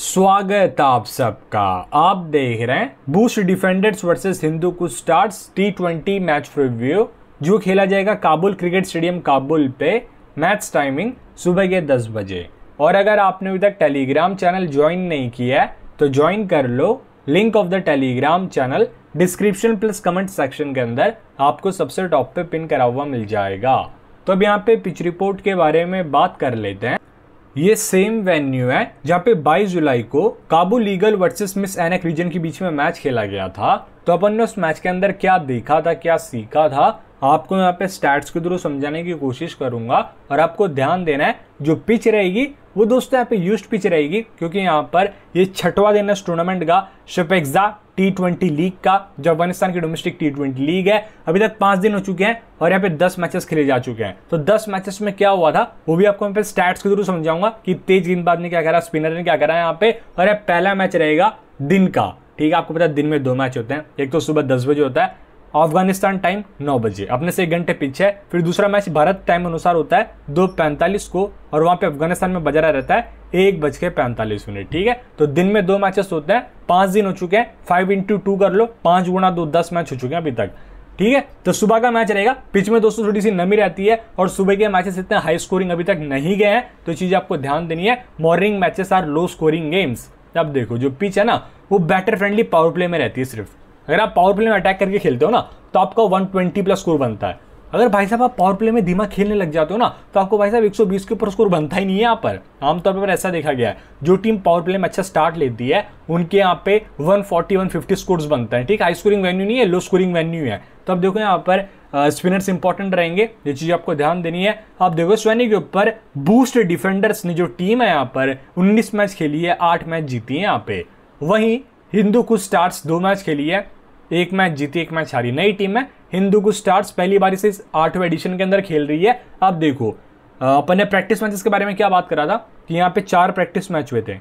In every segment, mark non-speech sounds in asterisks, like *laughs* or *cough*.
स्वागत आप सबका आप देख रहे हैं boost defenders versus Hindu Kush stars T twenty match review जो खेला जाएगा काबुल क्रिकेट स्टेडियम काबुल पे मैच टाइमिंग सुबह के दस बजे और अगर आपने अभी तक टेलीग्राम चैनल ज्वाइन नहीं किया है तो ज्वाइन कर लो link of the Telegram channel description plus comment section के अंदर आपको सबसे टॉप पे पिन करा हुआ मिल जाएगा तो अब यहाँ पे पिच रिपोर्ट के बारे में बात कर लेते हैं ये सेम वेन्यू है जहाँ पे 22 जुलाई को काबू लीगल वर्सेस मिस एनक रीजन के बीच में मैच खेला गया था तो अपन ने उस मैच के अंदर क्या देखा था क्या सीखा था आपको यहाँ पे स्टैट्स के थ्रू समझाने की कोशिश करूंगा और आपको ध्यान देना है जो पिच रहेगी वो दोस्तों यहाँ पे यूज पिच रहेगी क्योंकि यहाँ पर ये छठवा दिन इस टूर्नामेंट का शिपेक्जा टी ट्वेंटी लीग का जो अफगानिस्तान की डोमेस्टिक टी ट्वेंटी लीग है अभी तक पांच दिन हो चुके हैं और यहाँ पे दस मैचेस खेले जा चुके हैं तो दस मैचेस में क्या हुआ था वो भी आपको मैं स्टैट्स के थ्रू समझाऊंगा कि तेज गेंदबाज ने क्या करा स्पिनर ने क्या करा यहाँ पे और यह पहला मैच रहेगा दिन का ठीक है आपको पता है दिन में दो मैच होते हैं एक तो सुबह दस बजे होता है अफगानिस्तान टाइम नौ बजे अपने से एक घंटे पीछे है फिर दूसरा मैच भारत टाइम अनुसार होता है दो पैंतालीस को और वहां पे अफगानिस्तान में बजा रहता है एक बज के पैंतालीस मिनट ठीक है तो दिन में दो मैचेस होते हैं पांच दिन हो चुके हैं फाइव इंटू टू कर लो पांच गुणा दो दस मैच हो चुके हैं अभी तक ठीक है तो सुबह का मैच रहेगा पिच में दोस्तों थोड़ी सी नमी रहती है और सुबह के मैचेस इतने हाई स्कोरिंग अभी तक नहीं गए हैं तो चीज़ आपको ध्यान देनी है morning matches are low scoring games अब देखो जो पिच है ना वो बैटर फ्रेंडली पावर प्ले में रहती है सिर्फ अगर आप पावर प्ले में अटैक करके खेलते हो ना तो आपका 120 प्लस स्कोर बनता है अगर भाई साहब आप पावर प्ले में धीमा खेलने लग जाते हो ना तो आपको भाई साहब 120 के ऊपर स्कोर बनता ही नहीं है यहाँ पर आमतौर पर ऐसा देखा गया है जो टीम पावर प्ले में अच्छा स्टार्ट लेती है उनके यहाँ पे 140 150 स्कोर्स बनता है ठीक हाई स्कोरिंग वेन्यू नहीं है लो स्कोरिंग वेन्यू है तो अब देखो यहाँ पर स्पिनर्स इंपॉर्टेंट रहेंगे ये चीज़ आपको ध्यान देनी है आप देखो स्वैनी के ऊपर बूस्ट डिफेंडर्स ने जो टीम है यहाँ पर उन्नीस मैच खेली है आठ मैच जीती है यहाँ पे वहीं हिंदू कुछ स्टार्स दो मैच खेली है एक मैच जीती एक मैच हारी नई टीम है हिंदू को स्टार्स पहली बार इसे आठवें एडिशन के अंदर खेल रही है अब देखो अपन ने प्रैक्टिस मैचेस के बारे में क्या बात करा था कि यहाँ पे चार प्रैक्टिस मैच हुए थे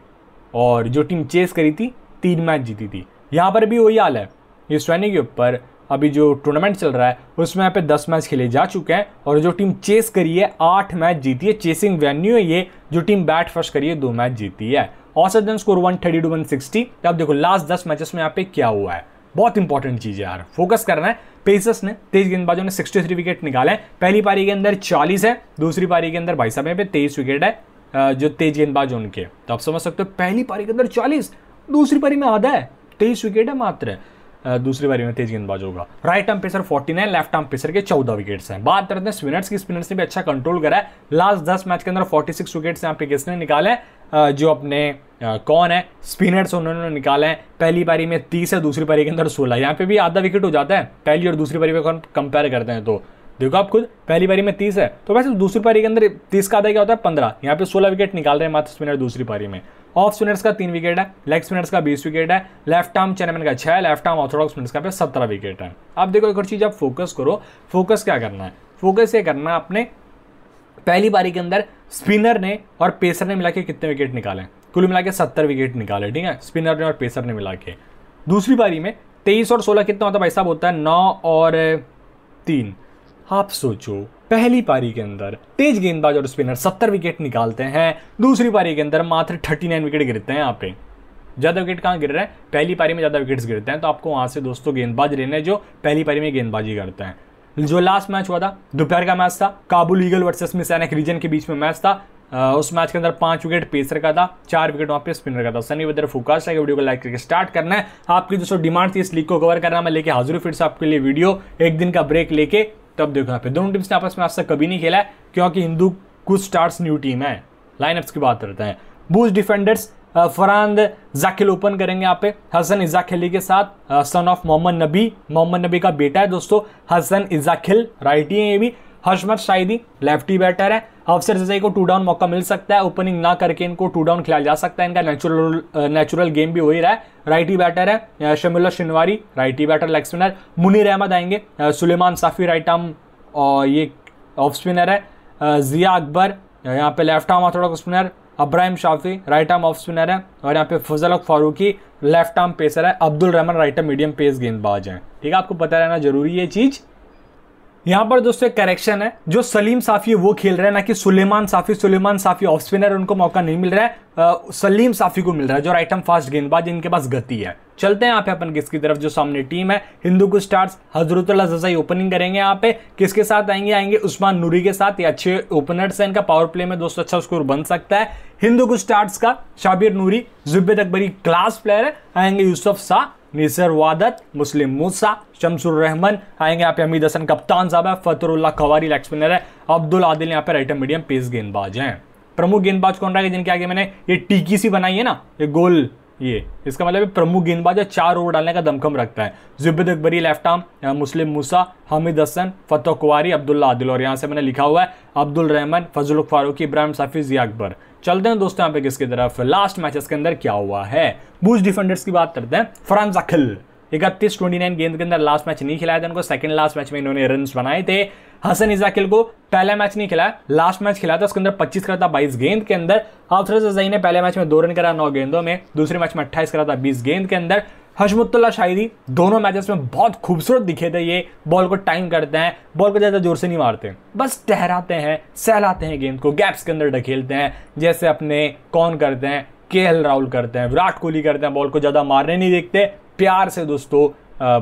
और जो टीम चेस करी थी तीन मैच जीती थी यहाँ पर भी वही हाल है ये स्वैनी के ऊपर अभी जो टूर्नामेंट चल रहा है उसमें यहाँ पे दस मैच खेले जा चुके हैं और जो टीम चेस करी है आठ मैच जीती है चेसिंग वेन्यू है ये जो टीम बैट फर्स्ट करी है दो मैच जीती है औसतन score one thirty two one sixty अब देखो लास्ट दस मैचेस में यहाँ पे क्या हुआ है बहुत इंपॉर्टेंट चीज़ है यार फोकस करना है पेसर्स ने तेज गेंदबाजों ने 63 विकेट निकाले हैं पहली पारी के अंदर 40 है दूसरी पारी के अंदर भाई साहब पे तेईस विकेट है जो तेज गेंदबाज उनके तो आप समझ सकते हो पहली पारी के अंदर 40 दूसरी पारी में आधा है तेईस विकेट है मात्र दूसरी बारी में तेज गेंदबाज होगा right arm pacer forty nine left arm pacer के चौदह विकेट्स हैं बात करते हैं स्पिनर्स की स्पिनर्स ने भी अच्छा कंट्रोल करा है लास्ट दस मैच के अंदर फोर्टी सिक्स विकेट्स यहाँ पे किसने निकाले जो अपने कौन है स्पिनर्स उन्होंने निकाले हैं पहली पारी में तीस है दूसरी पारी के अंदर सोलह यहाँ पे भी आधा विकेट हो जाता है पहली और दूसरी पारी में कंपेयर करते हैं तो देखो आप खुद पहली पारी में तीस है तो वैसे तो दूसरी पारी के अंदर तीस का आधा क्या होता है पंद्रह यहाँ पे सोलह विकेट निकाल रहे हैं मात्र स्पिनर दूसरी पारी में ऑफ स्पिनर्स का तीन विकेट है लेग स्पिनर्स का बीस विकेट है लेफ्ट आर्म चेयरमैन का छः लेफ्ट आर्म ऑर्थोडॉक्स स्पिनर्स का पे सत्रह विकेट है आप देखो एक और चीज़ आप फोकस करो फोकस क्या करना है फोकस ये करना है अपने पहली पारी के अंदर स्पिनर ने और पेसर ने मिला के कितने विकेट निकाले कुल मिला के सत्तर विकेट निकाले ठीक है स्पिनर ने और पेसर ने मिला के दूसरी पारी में तेईस और सोलह कितना होता है भाई साहब होता है नौ और तीन आप सोचो पहली पारी के अंदर तेज गेंदबाज और स्पिनर सत्तर विकेट निकालते हैं दूसरी पारी के अंदर मात्र थर्टी नाइन विकेट गिरते हैं यहाँ पे ज़्यादा विकेट कहाँ गिर रहे हैं पहली पारी में ज़्यादा विकेट्स गिरते हैं तो आपको वहाँ से दोस्तों गेंदबाज लेने जो पहली पारी में गेंदबाजी करते हैं जो लास्ट मैच हुआ था दोपहर का मैच था काबुल ईगल वर्सेस सैनिक रीजन के बीच में मैच था उस मैच के अंदर पांच विकेट पेसर का था चार विकेट वहाँ पे स्पिनर का था सनी वेदर फोकस है वीडियो को लाइक करके स्टार्ट करना है आपकी जो डिमांड थी इस लीग को कवर करना मैं लेके हाजिर फिर से आपके लिए वीडियो एक दिन का ब्रेक लेके तब देखो यहाँ पे दोनों टीम्स ने आपस में आज तक कभी नहीं खेला है क्योंकि Hindu Kush stars new team है लाइनअप्स की बात करते हैं boost defenders Farhan Zakhil open करेंगे यहाँ पे हसन इजाखिली के साथ सन ऑफ मोहम्मद नबी मोहम्मद नबी का बेटा है दोस्तों हसन इजाखिल राइट ही है ये भी हर्षमत शाहिदी लेफ्टी बैटर है अफसर जजाई को टू डाउन मौका मिल सकता है ओपनिंग ना करके इनको टू डाउन खिलाया जा सकता है इनका नेचुरल नेचुरल गेम भी हो ही रहा है राइट ही बैटर है शमिल्ला शिनवारी राइट ही batter leg spinner Munir Ahmad आएंगे सुलेमान साफी राइट आर्म और ये ऑफ स्पिनर है जिया अकबर यहाँ पे left arm orthodox spinner Ibrahim Shafi right arm off spinner है और यहाँ पे Fazal Farooqi left arm pacer है Abdul Rahman right arm medium pace गेंदबाज हैं ठीक है आपको पता रहना जरूरी है चीज़ यहाँ पर दोस्तों एक करेक्शन है जो सलीम साफी वो खेल रहे हैं ना कि सुलेमान साफी सुलेमान साफी ऑफ स्पिनर उनको मौका नहीं मिल रहा है आ, सलीम साफी को मिल रहा है जो राइट फास्ट गेंदबाज इनके पास गति है चलते हैं यहाँ पे अपन किसकी तरफ जो सामने टीम है हिंदू को स्टार्स हजरतुल्ला जजाई ओपनिंग करेंगे यहाँ पे किसके साथ आएंगे आएंगे उस्मान नूरी के साथ ये अच्छे ओपनर्स हैं इनका पावर प्ले में दोस्तों अच्छा स्कोर बन सकता है हिंदू को स्टार्स का शाबिर नूरी जुबेद अकबरी क्लास प्लेयर है आएंगे यूसुफ शाह निसर वादत मुस्लिम मूसा शमसुर रहमान आएंगे यहाँ पे हमीद हसन कप्तान साहब है फतरुल्ला कवारी लेग स्पिनर है अब्दुल आदिल यहाँ पे राइट मीडियम पेस गेंदबाज हैं प्रमुख गेंदबाज कौन रहेगा जिनके आगे मैंने ये टीकी सी बनाई है ना ये गोल ये इसका मतलब प्रमुख गेंदबाज है चार ओवर डालने का दमखम रखता है जुबेद अकबरी लेफ्ट आर्म मुस्लिम मूसा हामिद हसन फतह कुवारी अब्दुल्ला आदिल और यहाँ से मैंने लिखा हुआ है अब्दुल रहमान फजल फारूकी इब्राहिम साफी जिया अकबर चलते हैं दोस्तों यहाँ पे किसकी तरफ लास्ट मैचेस के अंदर क्या हुआ है बूज डिफेंडर्स की बात करते हैं फ्रांस अखिल इकतीस ट्वेंटी नाइन गेंद के अंदर लास्ट मैच नहीं खिलाया था उनको सेकंड लास्ट मैच में इन्होंने रन बनाए थे हसन इजाकिल को पहला मैच नहीं खिलाया लास्ट मैच खिलाया था उसके अंदर 25 करा था 22 गेंद के अंदर अफसर सजाई ने पहले मैच में दो रन करा नौ गेंदों में दूसरे मैच में 28 करा था 20 गेंद के अंदर हजमतुल्ला शायरी दोनों मैचेस में बहुत खूबसूरत दिखे थे ये बॉल को टाइम करते हैं बॉल को ज़्यादा जोर से नहीं मारते बस ठहराते हैं सहलाते हैं गेंद को गैप्स के अंदर ढकेलते हैं जैसे अपने कौन करते हैं के राहुल करते हैं विराट कोहली करते हैं बॉल को ज़्यादा मारने नहीं देखते प्यार से दोस्तों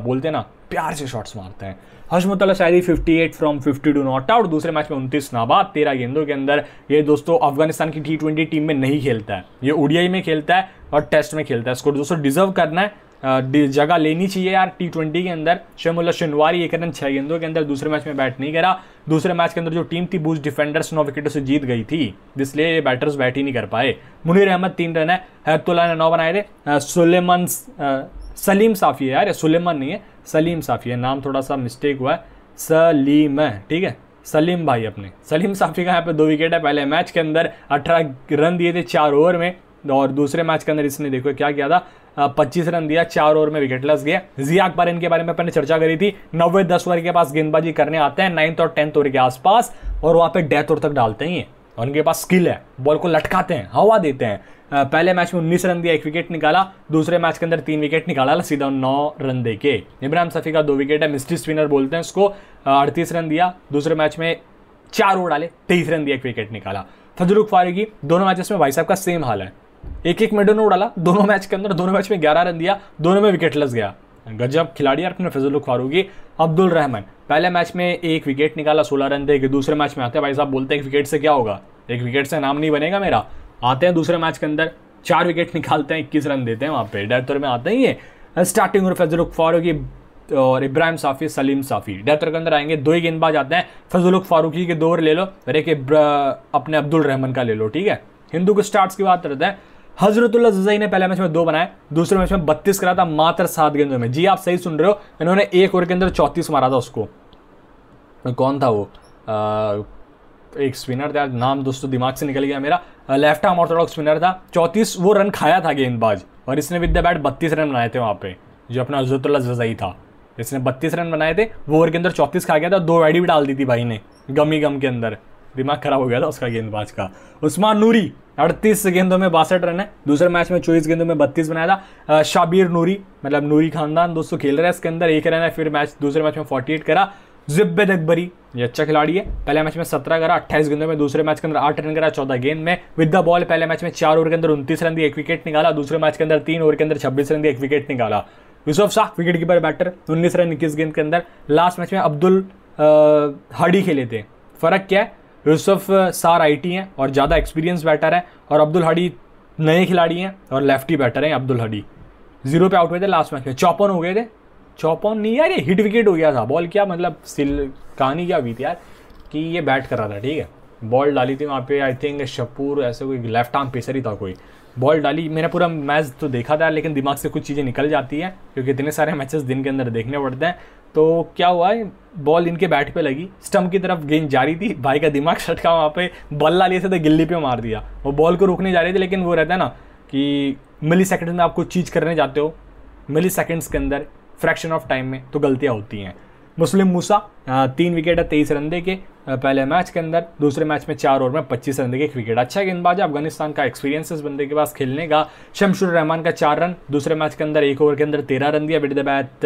बोलते ना प्यार से शॉट्स मारते हैं हशमतल शायरी 58 फ्रॉम 50 टू नॉट आउट दूसरे मैच में उनतीस नाबाद तेरह गेंदों के अंदर ये दोस्तों अफगानिस्तान की टी ट्वेंटी टीम में नहीं खेलता है ये ओडीआई में खेलता है और टेस्ट में खेलता है इसको दोस्तों डिजर्व करना है जगह लेनी चाहिए यार टी ट्वेंटी के अंदर शेमुल्ला शनवारी एक रन छः गेंदों के अंदर दूसरे मैच में बैट नहीं करा दूसरे मैच के अंदर जो टीम थी बूज डिफेंडर्स नौ विकेटों से जीत गई थी इसलिए ये बैटर्स बैट ही नहीं कर पाए मुनीर अहमद तीन रन है हैतुल्ला ने नौ बनाए थे सुलेमन सलीम साफ़ी है यार सुलेमन नहीं है सलीम साफ़ी है नाम थोड़ा सा मिस्टेक हुआ है सलीम है ठीक है सलीम भाई अपने सलीम साफ़ी का यहाँ पे दो विकेट है पहले मैच के अंदर 18 रन दिए थे चार ओवर में और दूसरे मैच के अंदर इसने देखो क्या किया था पच्चीस रन दिया चार ओवर में विकेट लस गया जिया अकबर इनके बारे में अपने चर्चा करी थी नब्बे दस ओवर के पास गेंदबाजी करने आते हैं नाइन्थ और टेंथ ओवर के आसपास और वहाँ पर डेथ ओवर तक डालते ही हैं और उनके पास स्किल है बॉल को लटकाते हैं हवा देते हैं पहले मैच में उन्नीस रन दिया एक विकेट निकाला दूसरे मैच के अंदर तीन विकेट निकाला सीधा नौ रन दे के इमरान सफ़ी का दो विकेट है मिस्ट्री स्पिनर बोलते हैं उसको अड़तीस रन दिया दूसरे मैच में चार ओवर डाले तेईस रन दिया एक विकेट निकाला फजरुख फारूगी दोनों मैचेस में भाई साहब का सेम हाल है एक एक मेडन ओवर डाला दोनों मैच के अंदर दोनों मैच में ग्यारह रन दिया दोनों में विकेट लस गया गजब खिलाड़ी अपने फजल फारूकी अब्दुल रहमान पहले मैच में एक विकेट निकाला सोलह रन दे के दूसरे मैच में आते भाई साहब बोलते हैं एक विकेट से क्या होगा एक विकेट से नाम नहीं बनेगा मेरा आते हैं दूसरे मैच के अंदर चार विकेट निकालते हैं इक्कीस रन देते हैं वहाँ पे डेथर में आते ही है स्टार्टिंग और फैजुल फारूकी और इब्राहिम साफ़ी सलीम साफ़ी डेथर के अंदर आएंगे दो ही गेंदबाज आते हैं फजल फारूकी के दो और ले लो अरे के अपने अब्दुल रहमान का ले लो ठीक है हिंदू के स्टार्ट्स की बात करते हैं हजरतुल्ला जजई ने पहले मैच में दो बनाए दूसरे मैच में बत्तीस करा था मात्र सात गेंदों में जी आप सही सुन रहे हो इन्होंने एक ओवर के अंदर चौंतीस मारा था उसको कौन था वो एक स्पिनर था नाम दोस्तों दिमाग से निकल गया मेरा लेफ्ट आर्म ऑर्थोडॉक्स स्पिनर था चौंतीस वो रन खाया था गेंदबाज और इसने विद द बैट बत्तीस रन बनाए थे वहाँ पे जो अपना अजरतुल्ला जजई था इसने बत्तीस रन बनाए थे वो ओवर के अंदर चौंतीस खा गया था दो वैडी भी डाल दी थी भाई ने गमी गम के अंदर दिमाग खराब हो गया था उसका गेंदबाज का उस्मान नूरी अड़तीस गेंदों में बासठ रन है दूसरे मैच में चौबीस गेंदों में बत्तीस बनाया था शाबीर नूरी मतलब नूरी खानदान दोस्तों खेल रहा है इसके अंदर एक रन है फिर मैच दूसरे मैच में एट करा जिब्बेद अकबरी ये अच्छा खिलाड़ी है पहले मैच में सत्रह करा अट्ठाईस गेंदों में दूसरे मैच के अंदर आठ रन करा चौदह गेंद में विद द बॉल पहले मैच में चार ओवर के अंदर उन्तीस रन दिए एक विकेट निकाला दूसरे मैच के अंदर तीन ओवर के अंदर छब्बीस रन दिए एक विकेट निकाला Yusuf Shah wicket keeper batter उन्नीस रन इक्कीस गेंद के अंदर लास्ट मैच में अब्दुल हडी खेले थे फ़र्क क्या है यूसुफ सार आई हैं और ज़्यादा एक्सपीरियंस बैटर है और अब्दुल हडी नए खिलाड़ी हैं और लेफ्टी बैटर हैं अब्दुल हडी जीरो पे आउट हुए थे लास्ट मैच में चौपन हो गए थे चॉप ऑन नहीं यार ये हिट विकेट हो गया था बॉल क्या मतलब सिल कहानी क्या हुई थी यार कि ये बैट कर रहा था ठीक है बॉल डाली थी वहाँ पे आई थिंक शपूर ऐसे कोई लेफ्ट आर्म पेसर ही था कोई बॉल डाली मैंने पूरा मैच तो देखा था लेकिन दिमाग से कुछ चीज़ें निकल जाती हैं क्योंकि इतने सारे मैचेस दिन के अंदर देखने पड़ते हैं तो क्या हुआ है बॉल इनके बैट पे लगी स्टम्प की तरफ गेंद जा रही थी भाई का दिमाग *laughs* छटका वहाँ पे बल्ला लिए थे तो गिल्ली पे मार दिया वो बॉल को रोकने जा रही थी लेकिन वो रहता है ना कि मिली सेकेंड में आप कुछ चीज़ करने जाते हो मिली सेकेंड्स के अंदर फ्रैक्शन ऑफ टाइम में तो गलतियाँ होती हैं मुस्लिम मूसा तीन विकेट है तेईस रन दे के पहले मैच के अंदर दूसरे मैच में चार ओवर में पच्चीस रन दे के एक विकेट अच्छा गेंदबाज है अफगानिस्तान का एक्सपीरियंस इस बंदे के पास खेलने का शमशुर रहमान का चार रन दूसरे मैच के अंदर एक ओवर के अंदर तेरह रन दिया with the bat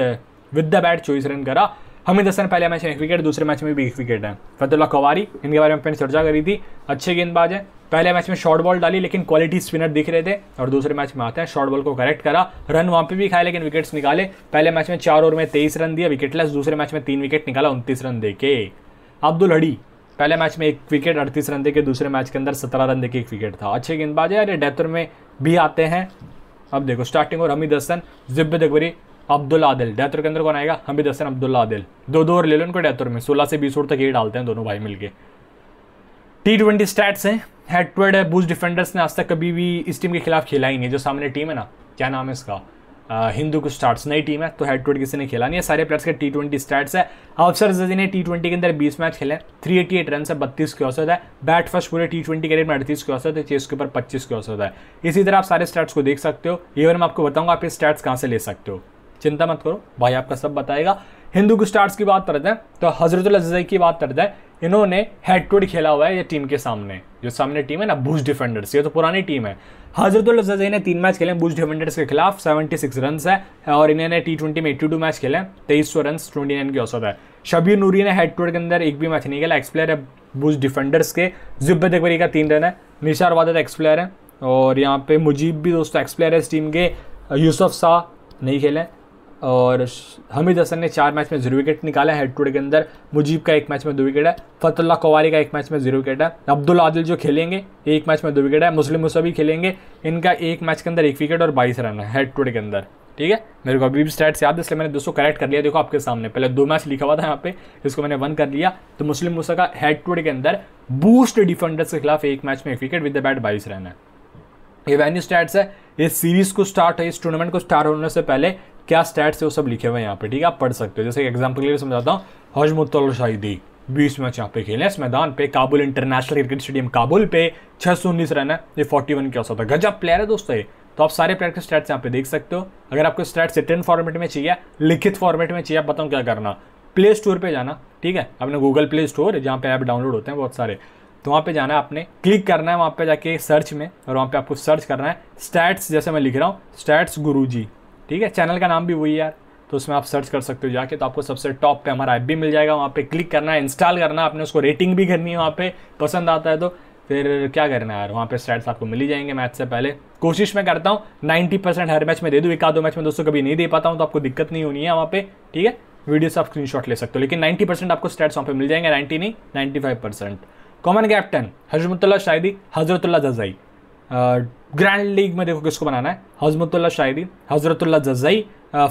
with the bat चौबीस रन करा हमिद हसन पहले मैच में एक विकेट दूसरे मैच में भी एक विकेट है फतुल्ला कवारी इनके बारे में अपने चर्चा करी थी अच्छे गेंदबाज है पहले मैच में शॉर्ट बॉल डाली लेकिन क्वालिटी स्पिनर दिख रहे थे और दूसरे मैच में आते हैं शॉर्ट बॉल को करेक्ट करा रन वहाँ पे भी खाए लेकिन विकेट्स निकाले पहले मैच में चार ओवर में तेईस रन दिया विकेटलेस दूसरे मैच में तीन विकेट निकाला उनतीस रन देके अब्दुल हड़ी पहले मैच में एक विकेट अड़तीस रन के दूसरे मैच के अंदर सत्रह रन के एक विकेट था अच्छे गेंदबाज है अरे डेथर में भी आते हैं अब देखो स्टार्टिंग और हमीद हसन जिब्बे अकबरी अब्दुल आदिल डेथर के अंदर कौन आएगा हमीद हसन अब्दुल्ला आदिल दो दो ओवर ले लो उनको डेथर में सोलह से बीस ओवर तक ये डालते हैं दोनों भाई मिलकर टी ट्वेंटी स्टैट्स हैं हेड टू हेड है बूस्ट डिफेंडर्स ने आज तक कभी भी इस टीम के खिलाफ खेला ही नहीं जो सामने टीम है ना क्या नाम है इसका हिंदू कुछ स्टार्ट्स नई टीम है तो हेड टू हेड किसी ने खेला नहीं है सारे प्लेयर्स के टी ट्वेंटी स्टार्ट्स है अवसर जजी ने टी ट्वेंटी के अंदर बीस मैच खेले थ्री एटी एट रन है बत्तीस की औसत है बैट फर्स्ट पूरे टी ट्वेंटी करियर में अड़तीस की औसत है चेस के ऊपर पच्चीस की औसत है इसी तरह आप सारे स्टार्ट्स को देख सकते हो ये मैं आपको बताऊंगा आप ये स्टार्ट्स कहाँ से ले सकते हो चिंता मत करो भाई आपका सब बताएगा हिंदू को स्टार्ट्स की बात करते हैं तो हजरत अजय की बात करते हैं इन्होंने हेड टू हेड खेला हुआ है ये टीम के सामने जो सामने टीम है ना बुश डिफेंडर्स ये तो पुरानी टीम है हजरतुल जजई ने तीन मैच खेले बुश डिफेंडर्स के खिलाफ 76 रन है और इन्होंने टी ट्वेंटी में एट्टी टू मैच खेले तेईस सौ रन ट्वेंटी नाइन की औसत है शबीर नूरी ने हेड टू हेड के अंदर एक भी मैच नहीं खेला एक्सप्लेयर है बुश डिफेंडर्स के जुब्बत अकबरी का तीन रन है निशार वादत एक्सप्लेयर है और यहाँ पे मुजीब भी दोस्तों एक्सप्लेयर है इस टीम के यूसुफ शाह नहीं खेले और हमीद हसन ने चार मैच में जीरो विकेट निकाला है हेड टू के अंदर मुजीब का एक मैच में दो विकेट है फतुल्ला कोवारी का एक मैच में जीरो विकेट है अब्दुल आदिल जो खेलेंगे एक मैच में दो विकेट है मुस्लिम मुसबी खेलेंगे इनका एक मैच के अंदर एक विकेट और बाईस रन है हेड टू के अंदर ठीक है मेरे को अभी भी स्टैट्स याद है इसलिए मैंने दोस्तों करेक्ट कर लिया देखो आपके सामने पहले दो मैच लिखा हुआ था यहाँ पे इसको मैंने वन कर लिया तो मुस्लिम मुसा का हेड टू के अंदर बूस्ट डिफेंडर्स के खिलाफ एक मैच में एक विकेट विद द बैट बाईस रन है ये वेन्यू स्टैट्स है इस सीरीज को स्टार्ट है इस टूर्नामेंट को स्टार्ट होने से पहले क्या स्टैट्स है वो सब लिखे हुए हैं यहाँ पे ठीक है आप पढ़ सकते हो जैसे एग्जाम्पल के लिए समझाता हूँ हजमुतल शाहिदी बीस मैच यहाँ पे खेले इस मैदान पे Kabul international cricket stadium Kabul पे छः सौ उन्नीस रन है ये फोर्टी वन क्या होता है गजब प्लेयर है दोस्तों ये तो आप सारे प्लेयर के स्टैट्स यहाँ पे देख सकते हो अगर आपको स्टैट्स रिटर्न फॉर्मेट में चाहिए लिखित फॉर्मेट में चाहिए आप बताऊँ क्या करना प्ले स्टोर पर जाना ठीक है अपने गूगल प्ले स्टोर जहाँ पे ऐप डाउनलोड होते हैं बहुत सारे तो वहाँ पे जाना है आपने क्लिक करना है वहाँ पे जाके सर्च में और वहाँ पे आपको सर्च करना है स्टैट्स जैसे मैं लिख रहा हूँ स्टैट्स गुरुजी ठीक है चैनल का नाम भी वही यार तो उसमें आप सर्च कर सकते हो जाके तो आपको सबसे टॉप पे हमारा ऐप भी मिल जाएगा वहाँ पे क्लिक करना है इंस्टॉल करना है आपने उसको रेटिंग भी करनी है वहाँ पे पसंद आता है तो फिर क्या करना है यार वहाँ पे स्टैट्स आपको मिल ही जाएंगे मैच से पहले कोशिश मैं करता हूँ नाइन्टी परसेंट हर मैच में दे दूँ एक आधो मैच में दोस्तों कभी नहीं दे पाता हूँ तो आपको दिक्कत नहीं होनी है वहाँ पे ठीक है वीडियो से आप शॉट ले सकते हो लेकिन नाइन्टी परसेंट आपको स्टैट्स वहाँ पे मिल जाएंगे नाइन्टी नहीं five percent common captain Hashmatullah Shahidi Hazratullah Zazai grand league में देखो किसको बनाना है हजमतुल्ला शायरी हजरतुल्ला जजई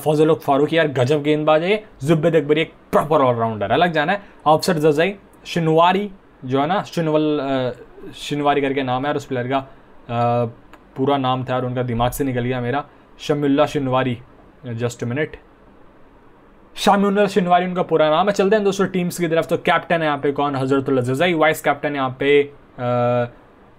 फजल फारूक यार गजब गेंदबाज है जुब्बेद अकबरी एक प्रॉपर ऑलराउंडर अलग जाना है अफसर जजई शिनवारी जो है ना शिनवल शिनवारी करके नाम है और उस प्लेयर का पूरा नाम था और उनका दिमाग से निकल गया मेरा शमुल्ला शिनवारी जस्ट मिनट शामुल्ला शिनवारी उनका पूरा नाम है चलते हैं दोस्तों टीम्स की तरफ तो कैप्टन है यहाँ पे कौन हजरतुल्ला जजई वाइस कैप्टन यहाँ पे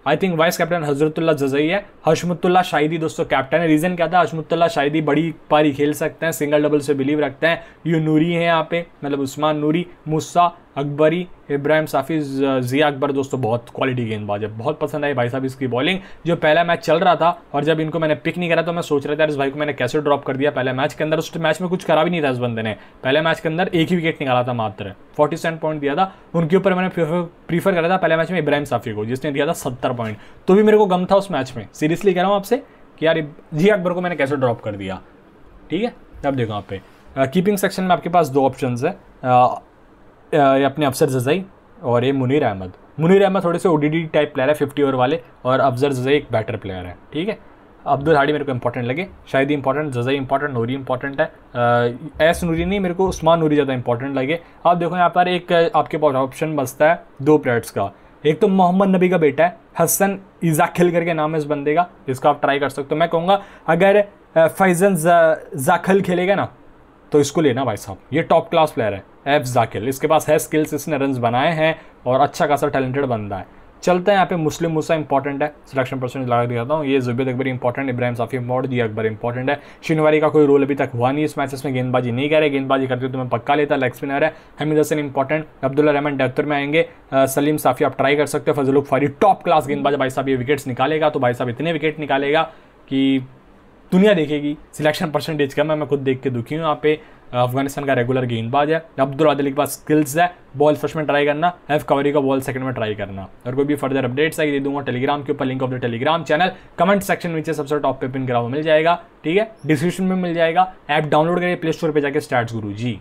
I think vice captain Hazratullah Zazai है हशमतुल्ला शाहिदी दोस्तों कैप्टन है रीज़न क्या था हशमतुल्ला शाहिदी बड़ी पारी खेल सकते हैं सिंगल डबल से बिलीव रखते हैं यू नूरी है यहाँ पे मतलब उस्मान नूरी मुस्सा अकबरी इब्राहिम साफ़ी ज़िया अकबर दोस्तों बहुत क्वालिटी गेंदबाज है बहुत पसंद आई भाई साहब इसकी बॉलिंग जो पहला मैच चल रहा था और जब इनको मैंने पिक नहीं करा तो मैं सोच रहा था इस भाई को मैंने कैसे ड्रॉप कर दिया पहले मैच के अंदर उस मैच में कुछ करा भी नहीं था इस बंदे ने पहले मैच के अंदर एक ही विकेट निकाला था मात्र फोर्टी सेवन पॉइंट दिया था उनके ऊपर मैंने प्रीफर करा था पहले मैच में इब्राहिम साफ़ी को जिसने दिया था सत्तर पॉइंट तो भी मेरे को गम था उस मैच में सीरियसली कह रहा हूँ आपसे कि यार जिया अकबर को मैंने कैसे ड्रॉप कर दिया ठीक है अब देखो आप पे कीपिंग सेक्शन में आपके पास दो ऑप्शन है अपने अफसर जजई और ये मुनीर अहमद मुनीर अहमद थोड़े से ओ टाइप प्लेयर है फिफ्टी ओवर वाले और अफजर जजई एक बैटर प्लेयर है ठीक है अब्दुल हाडी मेरे को इंपॉर्टेंट लगे शायद important Zazai important Noori important है एस नूरी नहीं मेरे को उस्मान नूरी ज़्यादा इंपॉर्टेंट लगे आप देखो यहाँ पर एक आपके पास ऑप्शन बचता है दो प्लेयर्स का एक तो मोहम्मद नबी का बेटा है हसन इजाखिल करके नाम है इस बंदे का इसको आप ट्राई कर सकते हो मैं कहूँगा अगर फैजन जाखल खेलेगा ना तो इसको लेना भाई साहब ये टॉप क्लास प्लेयर है एफ जाकिल इसके पास है स्किल्स इसने रन बनाए हैं और अच्छा खासा टैलेंटेड बंदा है चलते हैं यहाँ पे मुस्लिम मूसा इंपॉर्टेंट है सिलेक्शन परसेंट लगा दिया हूँ ये जुबेद अकबर इंपॉर्टेंट इब्राहिम साफी मोर्डी अकबर इंपॉर्टेंट है शिनवारी का कोई रोल अभी तक हुआ नहीं इस मैचेस में गेंदबाजी नहीं करे गेंदबाजी करते तो मैं पक्का लेता लेग स्पिनर है हमीद हसन इंपॉर्टेंट अब्दुल्ला रहमान डेफ्तर में आएंगे आ, सलीम साफी आप ट्राई कर सकते हो फजलुक फारी टॉप क्लास गेंदबाज भाई साहब ये विकेट्स निकालेगा तो भाई साहब इतने विकेट निकालेगा कि दुनिया देखेगी सिलेक्शन परसेंटेज कम है मैं खुद देख के दुखी हूँ यहाँ पे अफगानिस्तान का रेगुलर गेंदबाज है अब्दुल आदिल के पास स्किल्स है बॉल फर्स्ट में ट्राई करना एफ कवरी का बॉल सेकंड में ट्राई करना और कोई भी फर्दर अपडेट्स है दे दूंगा टेलीग्राम के ऊपर link of the Telegram channel comment section नीचे सबसे टॉप पे पिन करा मिल जाएगा ठीक है डिस्क्रिप्शन में मिल जाएगा ऐप डाउनलोड करिए प्ले स्टोर पर जाकर स्टार्ट गुरु जी